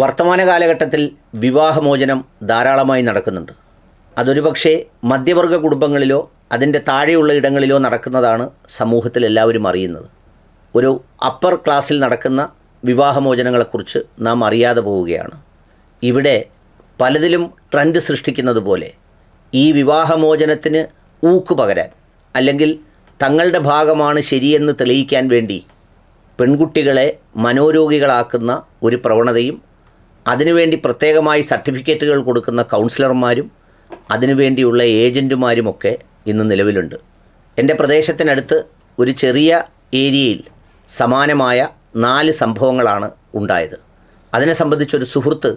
വർത്തമാന കാലഘട്ടത്തിൽ വിവാഹമോചനം ധാരാളമായി നടക്കുന്നുണ്ട് അതൊരു പക്ഷേ മധ്യവർഗ കുടുംബങ്ങളിലോ അതിൻ്റെ താഴെയുള്ള ഇടങ്ങളിലോ നടക്കുന്നതാണ് സമൂഹത്തിൽ എല്ലാവരും അറിയുന്നത് ഒരു അപ്പർ ക്ലാസ്സിൽ നടക്കുന്ന വിവാഹമോചനങ്ങളെക്കുറിച്ച് നാം അറിയാതെ പോവുകയാണ് ഇവിടെ പലതിലും ട്രെൻഡ് സൃഷ്ടിക്കുന്നത് പോലെ ഈ വിവാഹമോചനത്തിന് ഊക്കു പകരാൻ അല്ലെങ്കിൽ തങ്ങളുടെ ഭാഗമാണ് ശരിയെന്ന് തെളിയിക്കാൻ വേണ്ടി പെൺകുട്ടികളെ മനോരോഗികളാക്കുന്ന ഒരു പ്രവണതയും അതിനുവേണ്ടി പ്രത്യേകമായി സർട്ടിഫിക്കറ്റുകൾ കൊടുക്കുന്ന കൗൺസിലർമാരും അതിനുവേണ്ടിയുള്ള ഏജൻറ്റുമാരുമൊക്കെ ഇന്ന് നിലവിലുണ്ട് എൻ്റെ പ്രദേശത്തിനടുത്ത് ഒരു ചെറിയ ഏരിയയിൽ സമാനമായ നാല് സംഭവങ്ങളാണ് ഉണ്ടായത് അതിനെ സംബന്ധിച്ചൊരു സുഹൃത്ത്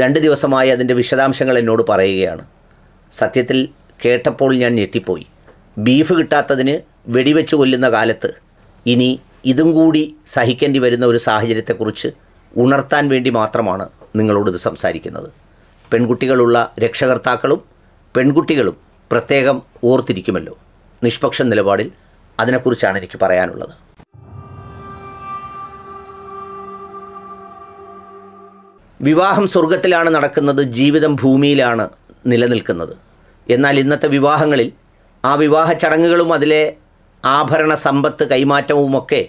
രണ്ട് ദിവസമായി അതിൻ്റെ വിശദാംശങ്ങൾ എന്നോട് പറയുകയാണ് സത്യത്തിൽ കേട്ടപ്പോൾ ഞാൻ ഞെട്ടിപ്പോയി ബീഫ് കിട്ടാത്തതിന് വെടിവെച്ച് കൊല്ലുന്ന കാലത്ത് ഇനി ഇതും കൂടി സഹിക്കേണ്ടി വരുന്ന ഒരു സാഹചര്യത്തെക്കുറിച്ച് ഉണർത്താൻ വേണ്ടി മാത്രമാണ് നിങ്ങളോടിത് സംസാരിക്കുന്നത് പെൺകുട്ടികളുള്ള രക്ഷകർത്താക്കളും പെൺകുട്ടികളും പ്രത്യേകം ഓർത്തിരിക്കുമല്ലോ നിഷ്പക്ഷ നിലപാടിൽ അതിനെക്കുറിച്ചാണ് എനിക്ക് പറയാനുള്ളത് വിവാഹം സ്വർഗത്തിലാണ് നടക്കുന്നത് ജീവിതം ഭൂമിയിലാണ് നിലനിൽക്കുന്നത് എന്നാൽ ഇന്നത്തെ വിവാഹങ്ങളിൽ ആ വിവാഹ ചടങ്ങുകളും അതിലെ ആഭരണ സമ്പത്ത് കൈമാറ്റവുമൊക്കെ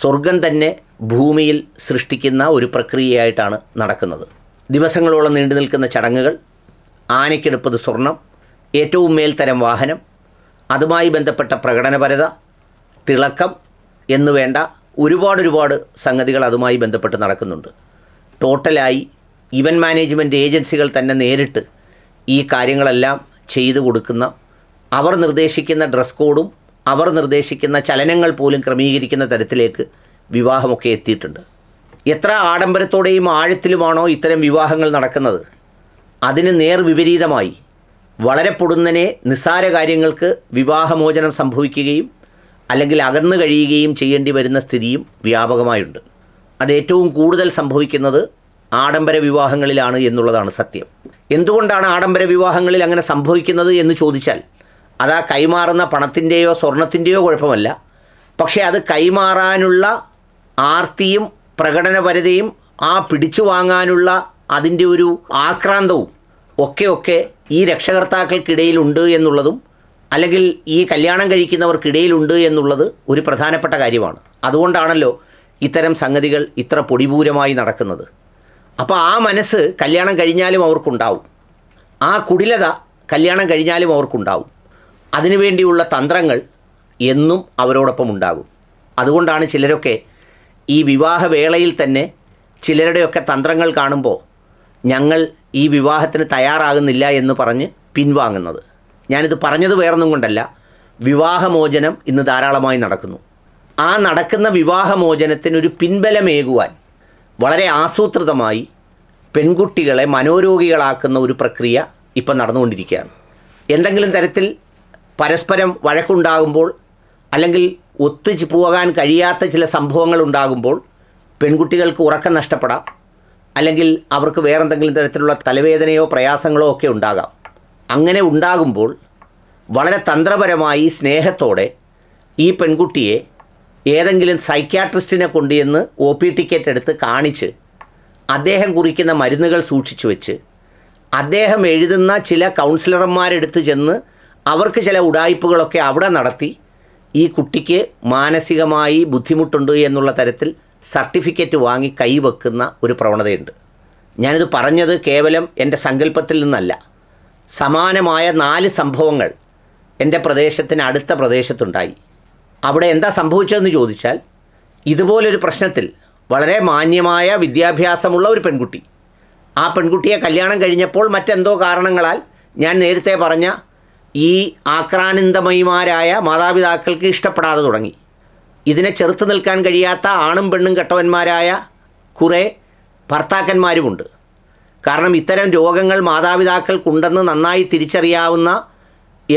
സ്വർഗം തന്നെ ഭൂമിയിൽ സൃഷ്ടിക്കുന്ന ഒരു പ്രക്രിയയായിട്ടാണ് നടക്കുന്നത് ദിവസങ്ങളോളം നീണ്ടു നിൽക്കുന്ന ചടങ്ങുകൾ ആനയ്ക്കെടുപ്പത് സ്വർണം ഏറ്റവും മേൽത്തരം വാഹനം അതുമായി ബന്ധപ്പെട്ട പ്രകടനപരത തിളക്കം എന്നുവേണ്ട ഒരുപാട് ഒരുപാട് സംഗതികൾ അതുമായി ബന്ധപ്പെട്ട് നടക്കുന്നുണ്ട് ടോട്ടലായി ഇവൻറ്റ് മാനേജ്മെൻറ്റ് ഏജൻസികൾ തന്നെ നേരിട്ട് ഈ കാര്യങ്ങളെല്ലാം ചെയ്തു കൊടുക്കുന്ന അവർ നിർദ്ദേശിക്കുന്ന ഡ്രസ് കോഡും അവർ നിർദ്ദേശിക്കുന്ന ചലനങ്ങൾ പോലും ക്രമീകരിക്കുന്ന തരത്തിലേക്ക് വിവാഹമൊക്കെ എത്തിയിട്ടുണ്ട് എത്ര ആഡംബരത്തോടെയും ആഴത്തിലുമാണോ ഇത്തരം വിവാഹങ്ങൾ നടക്കുന്നത് അതിന് നേർ വിപരീതമായി വളരെ പൊടുന്നനെ നിസ്സാര കാര്യങ്ങൾക്ക് വിവാഹമോചനം സംഭവിക്കുകയും അല്ലെങ്കിൽ അകന്നു കഴിയുകയും ചെയ്യേണ്ടി വരുന്ന സ്ഥിതിയും വ്യാപകമായുണ്ട് അത് ഏറ്റവും കൂടുതൽ സംഭവിക്കുന്നത് ആഡംബര വിവാഹങ്ങളിലാണ് എന്നുള്ളതാണ് സത്യം എന്തുകൊണ്ടാണ് ആഡംബര വിവാഹങ്ങളിൽ അങ്ങനെ സംഭവിക്കുന്നത് എന്ന് ചോദിച്ചാൽ അത് ആ കൈമാറുന്ന പണത്തിൻ്റെയോ സ്വർണത്തിൻ്റെയോ കുഴപ്പമല്ല പക്ഷേ അത് കൈമാറാനുള്ള ആർത്തിയും പ്രകടനപരതയും ആ പിടിച്ചു വാങ്ങാനുള്ള അതിൻ്റെ ഒരു ആക്രാന്തവും ഒക്കെ ഒക്കെ ഈ രക്ഷകർത്താക്കൾക്കിടയിലുണ്ട് എന്നുള്ളതും അല്ലെങ്കിൽ ഈ കല്യാണം കഴിക്കുന്നവർക്കിടയിലുണ്ട് എന്നുള്ളത് ഒരു പ്രധാനപ്പെട്ട കാര്യമാണ് അതുകൊണ്ടാണല്ലോ ഇത്തരം സംഗതികൾ ഇത്ര പൊടിപൂരമായി നടക്കുന്നത് അപ്പോൾ ആ മനസ്സ് കല്യാണം കഴിഞ്ഞാലും അവർക്കുണ്ടാവും ആ കുടിലത കല്യാണം കഴിഞ്ഞാലും അവർക്കുണ്ടാവും അതിനുവേണ്ടിയുള്ള തന്ത്രങ്ങൾ എന്നും അവരോടൊപ്പം ഉണ്ടാകും അതുകൊണ്ടാണ് ചിലരൊക്കെ ഈ വിവാഹവേളയിൽ തന്നെ ചിലരുടെയൊക്കെ തന്ത്രങ്ങൾ കാണുമ്പോൾ ഞങ്ങൾ ഈ വിവാഹത്തിന് തയ്യാറാകുന്നില്ല എന്ന് പറഞ്ഞ് പിൻവാങ്ങുന്നത് ഞാനിത് പറഞ്ഞത് വേറൊന്നും കൊണ്ടല്ല വിവാഹമോചനം ഇന്ന് ധാരാളമായി നടക്കുന്നു ആ നടക്കുന്ന വിവാഹമോചനത്തിനൊരു പിൻബലമേകുവാൻ വളരെ ആസൂത്രിതമായി പെൺകുട്ടികളെ മനോരോഗികളാക്കുന്ന ഒരു പ്രക്രിയ ഇപ്പം നടന്നുകൊണ്ടിരിക്കുകയാണ് എന്തെങ്കിലും തരത്തിൽ പരസ്പരം വഴക്കുണ്ടാകുമ്പോൾ അല്ലെങ്കിൽ ഒത്തുച് പോകാൻ കഴിയാത്ത ചില സംഭവങ്ങൾ ഉണ്ടാകുമ്പോൾ പെൺകുട്ടികൾക്ക് ഉറക്കം നഷ്ടപ്പെടാം അല്ലെങ്കിൽ അവർക്ക് വേറെന്തെങ്കിലും തരത്തിലുള്ള തലവേദനയോ പ്രയാസങ്ങളോ ഒക്കെ ഉണ്ടാകാം അങ്ങനെ ഉണ്ടാകുമ്പോൾ വളരെ തന്ത്രപരമായി സ്നേഹത്തോടെ ഈ പെൺകുട്ടിയെ ഏതെങ്കിലും സൈക്യാട്രിസ്റ്റിനെ കൊണ്ടുചെന്ന് ഒ പി ടിക്കറ്റ് എടുത്ത് കാണിച്ച് അദ്ദേഹം കുറിക്കുന്ന മരുന്നുകൾ സൂക്ഷിച്ചു വെച്ച് അദ്ദേഹം എഴുതുന്ന ചില കൗൺസിലർമാരെടുത്ത് ചെന്ന് അവർക്ക് ചില ഉടായ്പകളൊക്കെ അവിടെ നടത്തി ഈ കുട്ടിക്ക് മാനസികമായി ബുദ്ധിമുട്ടുണ്ട് എന്നുള്ള തരത്തിൽ സർട്ടിഫിക്കറ്റ് വാങ്ങി കൈവെക്കുന്ന ഒരു പ്രവണതയുണ്ട് ഞാനിത് പറഞ്ഞത് കേവലം എൻ്റെ സങ്കല്പത്തിൽ നിന്നല്ല സമാനമായ നാല് സംഭവങ്ങൾ എൻ്റെ പ്രദേശത്തിന് അടുത്ത പ്രദേശത്തുണ്ടായി അവിടെ എന്താ സംഭവിച്ചതെന്ന് ചോദിച്ചാൽ ഇതുപോലൊരു പ്രശ്നത്തിൽ വളരെ മാന്യമായ വിദ്യാഭ്യാസമുള്ള ഒരു പെൺകുട്ടി ആ പെൺകുട്ടിയെ കല്യാണം കഴിഞ്ഞപ്പോൾ മറ്റെന്തോ കാരണങ്ങളാൽ ഞാൻ നേരത്തെ പറഞ്ഞ ഈ ആക്രാനന്ദമയിമാരായ മാതാപിതാക്കൾക്ക് ഇഷ്ടപ്പെടാതെ തുടങ്ങി ഇതിനെ ചെറുത്തു നിൽക്കാൻ കഴിയാത്ത ആണും പെണ്ണും കെട്ടവന്മാരായ കുറേ ഭർത്താക്കന്മാരുമുണ്ട് കാരണം ഇത്തരം രോഗങ്ങൾ മാതാപിതാക്കൾക്കുണ്ടെന്ന് നന്നായി തിരിച്ചറിയാവുന്ന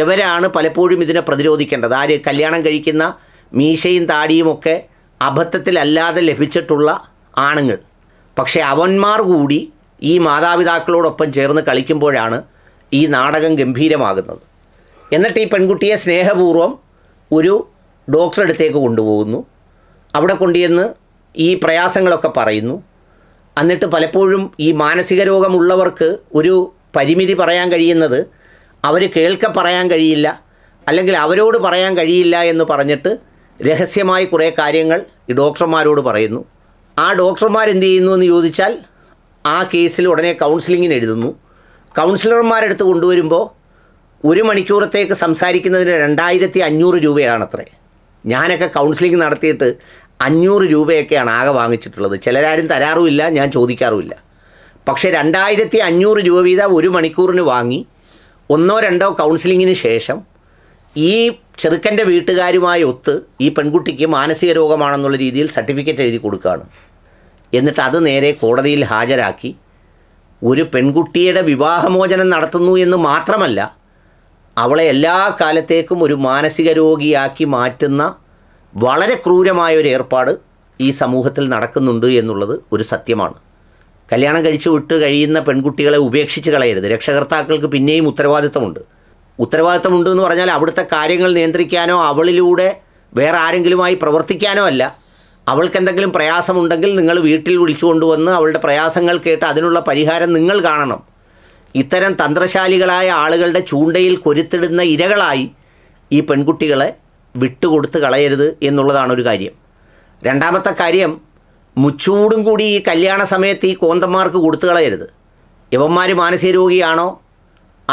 എവരാണ് പലപ്പോഴും ഇതിനെ പ്രതിരോധിക്കേണ്ടത് ആര് കല്യാണം കഴിക്കുന്ന മീശയും താടിയുമൊക്കെ അബദ്ധത്തിലല്ലാതെ ലഭിച്ചിട്ടുള്ള ആണുങ്ങൾ പക്ഷേ അവന്മാർ കൂടി ഈ മാതാപിതാക്കളോടൊപ്പം ചേർന്ന് കളിക്കുമ്പോഴാണ് ഈ നാടകം ഗംഭീരമാകുന്നത് എന്നിട്ട് ഈ പെൺകുട്ടിയെ സ്നേഹപൂർവ്വം ഒരു ഡോക്ടറെ അടുത്തേക്ക് കൊണ്ടുപോകുന്നു അവിടെ കൊണ്ടുചെന്ന് ഈ പ്രയാസങ്ങളൊക്കെ പറയുന്നു എന്നിട്ട് പലപ്പോഴും ഈ മാനസിക രോഗമുള്ളവർക്ക് ഒരു പരിമിതി പറയാൻ കഴിയുന്നത് അവർ കേൾക്ക പറയാൻ കഴിയില്ല അല്ലെങ്കിൽ അവരോട് പറയാൻ കഴിയില്ല എന്ന് പറഞ്ഞിട്ട് രഹസ്യമായി കുറേ കാര്യങ്ങൾ ഈ ഡോക്ടർമാരോട് പറയുന്നു ആ ഡോക്ടർമാർ എന്ത് ചെയ്യുന്നു എന്ന് ചോദിച്ചാൽ ആ കേസിൽ ഉടനെ കൗൺസിലിങ്ങിന് എഴുതുന്നു കൗൺസിലർമാരെടുത്ത് കൊണ്ടുവരുമ്പോൾ ഒരു മണിക്കൂറത്തേക്ക് സംസാരിക്കുന്നതിന് രണ്ടായിരത്തി അഞ്ഞൂറ് അത്രേ ഞാനൊക്കെ കൗൺസിലിംഗ് നടത്തിയിട്ട് അഞ്ഞൂറ് രൂപയൊക്കെയാണ് ആകെ വാങ്ങിച്ചിട്ടുള്ളത് ചിലരാരും തരാറുമില്ല ഞാൻ ചോദിക്കാറുമില്ല പക്ഷേ രണ്ടായിരത്തി അഞ്ഞൂറ് രൂപ വീതം ഒരു മണിക്കൂറിന് വാങ്ങി ഒന്നോ രണ്ടോ കൗൺസിലിങ്ങിന് ശേഷം ഈ ചെറുക്കൻ്റെ വീട്ടുകാരുമായി ഒത്ത് ഈ പെൺകുട്ടിക്ക് മാനസിക രോഗമാണെന്നുള്ള രീതിയിൽ സർട്ടിഫിക്കറ്റ് എഴുതി കൊടുക്കുകയാണ് എന്നിട്ട് അത് നേരെ കോടതിയിൽ ഹാജരാക്കി ഒരു പെൺകുട്ടിയുടെ വിവാഹമോചനം നടത്തുന്നു എന്ന് മാത്രമല്ല അവളെ എല്ലാ കാലത്തേക്കും ഒരു മാനസിക രോഗിയാക്കി മാറ്റുന്ന വളരെ ക്രൂരമായ ഒരു ഏർപ്പാട് ഈ സമൂഹത്തിൽ നടക്കുന്നുണ്ട് എന്നുള്ളത് ഒരു സത്യമാണ് കല്യാണം കഴിച്ചു വിട്ട് കഴിയുന്ന പെൺകുട്ടികളെ ഉപേക്ഷിച്ച് കളയരുത് രക്ഷകർത്താക്കൾക്ക് പിന്നെയും ഉത്തരവാദിത്തമുണ്ട് ഉത്തരവാദിത്തമുണ്ട് എന്ന് പറഞ്ഞാൽ അവിടുത്തെ കാര്യങ്ങൾ നിയന്ത്രിക്കാനോ അവളിലൂടെ വേറെ ആരെങ്കിലുമായി പ്രവർത്തിക്കാനോ അല്ല അവൾക്ക് എന്തെങ്കിലും പ്രയാസമുണ്ടെങ്കിൽ നിങ്ങൾ വീട്ടിൽ വിളിച്ചു കൊണ്ടുവന്ന് അവളുടെ പ്രയാസങ്ങൾ കേട്ട് അതിനുള്ള പരിഹാരം നിങ്ങൾ കാണണം ഇത്തരം തന്ത്രശാലികളായ ആളുകളുടെ ചൂണ്ടയിൽ കൊരുത്തിടുന്ന ഇരകളായി ഈ പെൺകുട്ടികളെ വിട്ടുകൊടുത്ത് കളയരുത് എന്നുള്ളതാണ് ഒരു കാര്യം രണ്ടാമത്തെ കാര്യം മുച്ചൂടും കൂടി ഈ കല്യാണ സമയത്ത് ഈ കോന്തന്മാർക്ക് കൊടുത്തു കളയരുത് ഇവന്മാർ മാനസികരോഗിയാണോ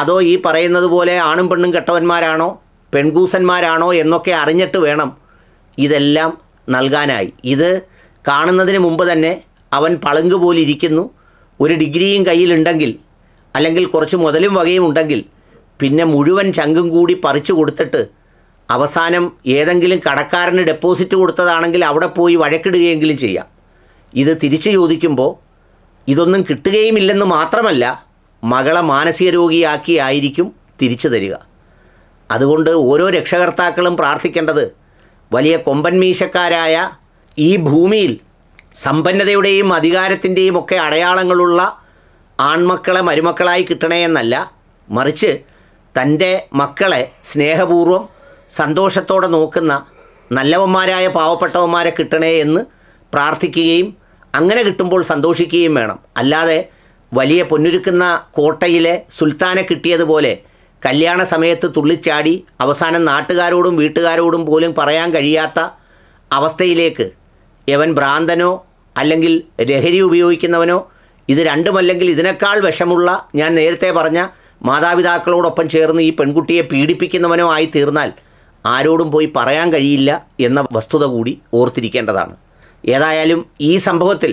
അതോ ഈ പറയുന്നത് പോലെ ആണും പെണ്ണും കെട്ടവന്മാരാണോ പെൺകൂസന്മാരാണോ എന്നൊക്കെ അറിഞ്ഞിട്ട് വേണം ഇതെല്ലാം നൽകാനായി ഇത് കാണുന്നതിന് മുമ്പ് തന്നെ അവൻ പളുങ്ക് പോലിരിക്കുന്നു ഒരു ഡിഗ്രിയും കയ്യിലുണ്ടെങ്കിൽ അല്ലെങ്കിൽ കുറച്ച് മുതലും വകയും ഉണ്ടെങ്കിൽ പിന്നെ മുഴുവൻ ചങ്കും കൂടി പറിച്ചു കൊടുത്തിട്ട് അവസാനം ഏതെങ്കിലും കടക്കാരന് ഡെപ്പോസിറ്റ് കൊടുത്തതാണെങ്കിൽ അവിടെ പോയി വഴക്കിടുകയെങ്കിലും ചെയ്യാം ഇത് തിരിച്ചു ചോദിക്കുമ്പോൾ ഇതൊന്നും കിട്ടുകയുമില്ലെന്ന് മാത്രമല്ല മകളെ മാനസിക രോഗിയാക്കി ആയിരിക്കും തിരിച്ചു തരിക അതുകൊണ്ട് ഓരോ രക്ഷകർത്താക്കളും പ്രാർത്ഥിക്കേണ്ടത് വലിയ കൊമ്പൻമീശക്കാരായ ഈ ഭൂമിയിൽ സമ്പന്നതയുടെയും അധികാരത്തിൻ്റെയും ഒക്കെ അടയാളങ്ങളുള്ള ആൺമക്കളെ മരുമക്കളായി കിട്ടണേ എന്നല്ല മറിച്ച് തൻ്റെ മക്കളെ സ്നേഹപൂർവ്വം സന്തോഷത്തോടെ നോക്കുന്ന നല്ലവന്മാരായ പാവപ്പെട്ടവന്മാരെ കിട്ടണേ എന്ന് പ്രാർത്ഥിക്കുകയും അങ്ങനെ കിട്ടുമ്പോൾ സന്തോഷിക്കുകയും വേണം അല്ലാതെ വലിയ പൊന്നുരുക്കുന്ന കോട്ടയിലെ സുൽത്താനെ കിട്ടിയതുപോലെ കല്യാണ സമയത്ത് തുള്ളിച്ചാടി അവസാനം നാട്ടുകാരോടും വീട്ടുകാരോടും പോലും പറയാൻ കഴിയാത്ത അവസ്ഥയിലേക്ക് യവൻ ഭ്രാന്തനോ അല്ലെങ്കിൽ ലഹരി ഉപയോഗിക്കുന്നവനോ ഇത് രണ്ടുമല്ലെങ്കിൽ ഇതിനേക്കാൾ വിഷമുള്ള ഞാൻ നേരത്തെ പറഞ്ഞ മാതാപിതാക്കളോടൊപ്പം ചേർന്ന് ഈ പെൺകുട്ടിയെ പീഡിപ്പിക്കുന്നവനോ ആയി തീർന്നാൽ ആരോടും പോയി പറയാൻ കഴിയില്ല എന്ന വസ്തുത കൂടി ഓർത്തിരിക്കേണ്ടതാണ് ഏതായാലും ഈ സംഭവത്തിൽ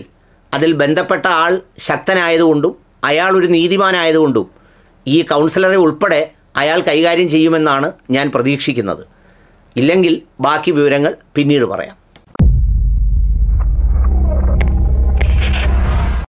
അതിൽ ബന്ധപ്പെട്ട ആൾ ശക്തനായതുകൊണ്ടും അയാൾ ഒരു നീതിമാനായതുകൊണ്ടും ഈ കൗൺസിലറെ ഉൾപ്പെടെ അയാൾ കൈകാര്യം ചെയ്യുമെന്നാണ് ഞാൻ പ്രതീക്ഷിക്കുന്നത് ഇല്ലെങ്കിൽ ബാക്കി വിവരങ്ങൾ പിന്നീട് പറയാം